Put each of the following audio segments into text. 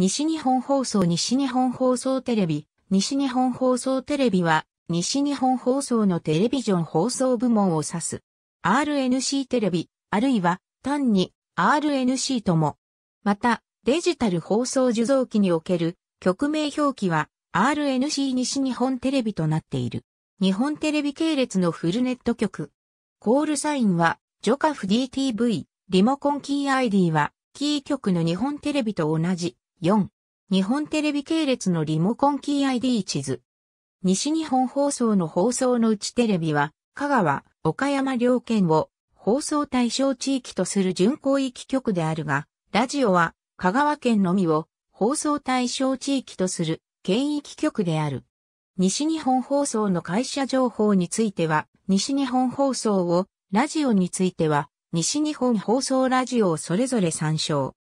西日本放送西日本放送テレビ西日本放送テレビは西日本放送のテレビジョン放送部門を指す RNC テレビあるいは単に RNC ともまたデジタル放送受像機における局名表記は RNC 西日本テレビとなっている日本テレビ系列のフルネット局コールサインはジョカフ DTV リモコンキー ID はキー局の日本テレビと同じ 4. 日本テレビ系列のリモコンキー ID 地図。西日本放送の放送のうちテレビは、香川、岡山両県を放送対象地域とする巡航域局であるが、ラジオは香川県のみを放送対象地域とする県域局である。西日本放送の会社情報については、西日本放送を、ラジオについては、西日本放送ラジオをそれぞれ参照。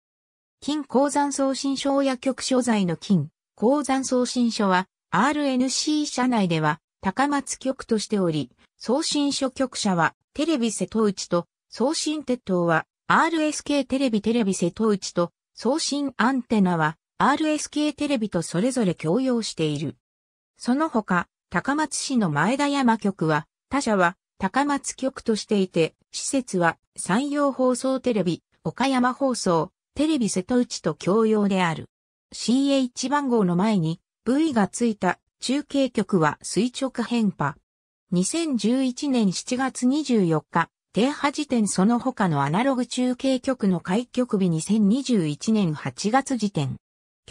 金鉱山送信所や局所在の金鉱山送信所は RNC 社内では高松局としており、送信所局者はテレビ瀬戸内と送信鉄塔は RSK テレビテレビ瀬戸内と送信アンテナは RSK テレビとそれぞれ共用している。その他、高松市の前田山局は、他社は高松局としていて、施設は山陽放送テレビ、岡山放送、テレビ瀬戸内と共用である。CH 番号の前に V がついた中継局は垂直変波。2011年7月24日、停波時点その他のアナログ中継局の開局日2021年8月時点。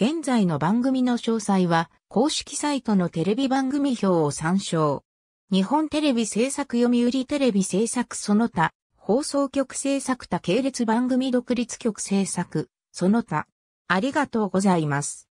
現在の番組の詳細は公式サイトのテレビ番組表を参照。日本テレビ制作読売テレビ制作その他放送局制作他系列番組独立局制作、その他。ありがとうございます。